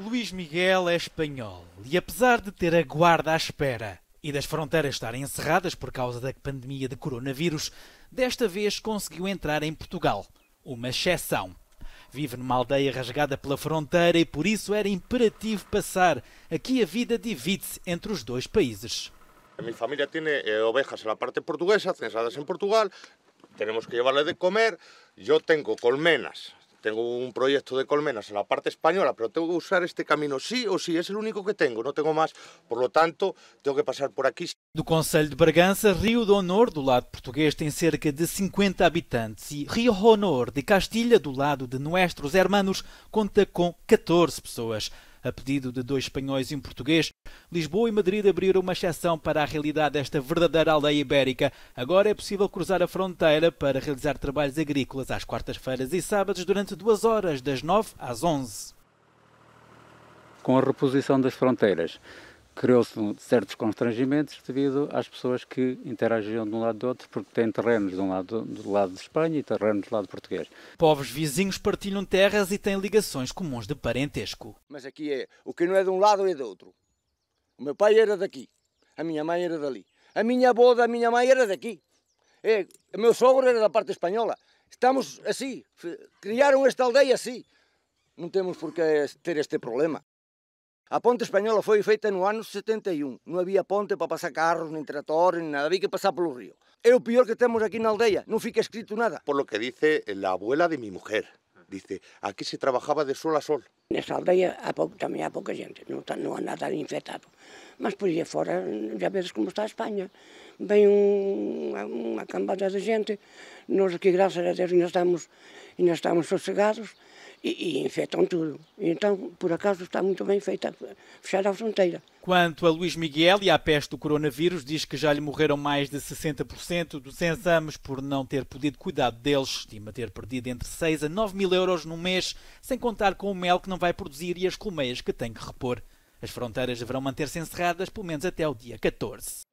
Luís Miguel é espanhol e, apesar de ter a guarda à espera e das fronteiras estarem encerradas por causa da pandemia de coronavírus, desta vez conseguiu entrar em Portugal. Uma exceção. Vive numa aldeia rasgada pela fronteira e por isso era imperativo passar. Aqui a vida divide-se entre os dois países. A minha família tem eh, ovejas na parte portuguesa, censadas em Portugal. Temos que levá-las de comer. Eu tenho colmenas, tengo un proyecto de colmenas en la parte española, pero tengo que usar este camino sí ou sí, é o único que tenho, não tenho mais, por lo tanto, tenho que passar por aqui. Do Conselho de Bragança, Rio do Honor, do lado português, tem cerca de 50 habitantes e Rio Honor de Castilha, do lado de Nuestros Hermanos, conta com 14 pessoas a pedido de dois espanhóis e um português, Lisboa e Madrid abriram uma exceção para a realidade desta verdadeira aldeia ibérica. Agora é possível cruzar a fronteira para realizar trabalhos agrícolas às quartas-feiras e sábados durante duas horas, das 9 às 11. Com a reposição das fronteiras, criou-se certos constrangimentos devido às pessoas que interagiam de um lado do outro, porque têm terrenos de um lado, do lado de Espanha e terrenos do lado português. Povos vizinhos partilham terras e têm ligações comuns de parentesco. Mas aqui é, o que não é de um lado é do outro. O meu pai era daqui, a minha mãe era dali. A minha avó da minha mãe era daqui. É, o meu sogro era da parte espanhola. Estamos assim, criaram esta aldeia assim. Não temos por que ter este problema. A ponte española foi feita no ano 71. Non había ponte para pasar carros, nin tratores, nin nada. Había que pasar polo río. É o peor que temos aquí na aldeia. Non fica escrito nada. Por lo que dice la abuela de mi mujer. Dice, aquí se trabajaba de sol a sol. Nesa aldeia a pouco, tamén há pouca gente, non, tá, non há nada infectado. Mas por aí fora, já vedes como está a España. Vem unha un, cambada de gente. Nós aquí, graças a Deus, ainda estamos, ainda estamos sossegados. e, e infectam tudo. Então, por acaso, está muito bem feita fechar a fronteira. Quanto a Luís Miguel e à peste do coronavírus, diz que já lhe morreram mais de 60% dos exames por não ter podido cuidar deles. Estima ter perdido entre 6 a 9 mil euros no mês, sem contar com o mel que não vai produzir e as colmeias que tem que repor. As fronteiras deverão manter-se encerradas pelo menos até o dia 14.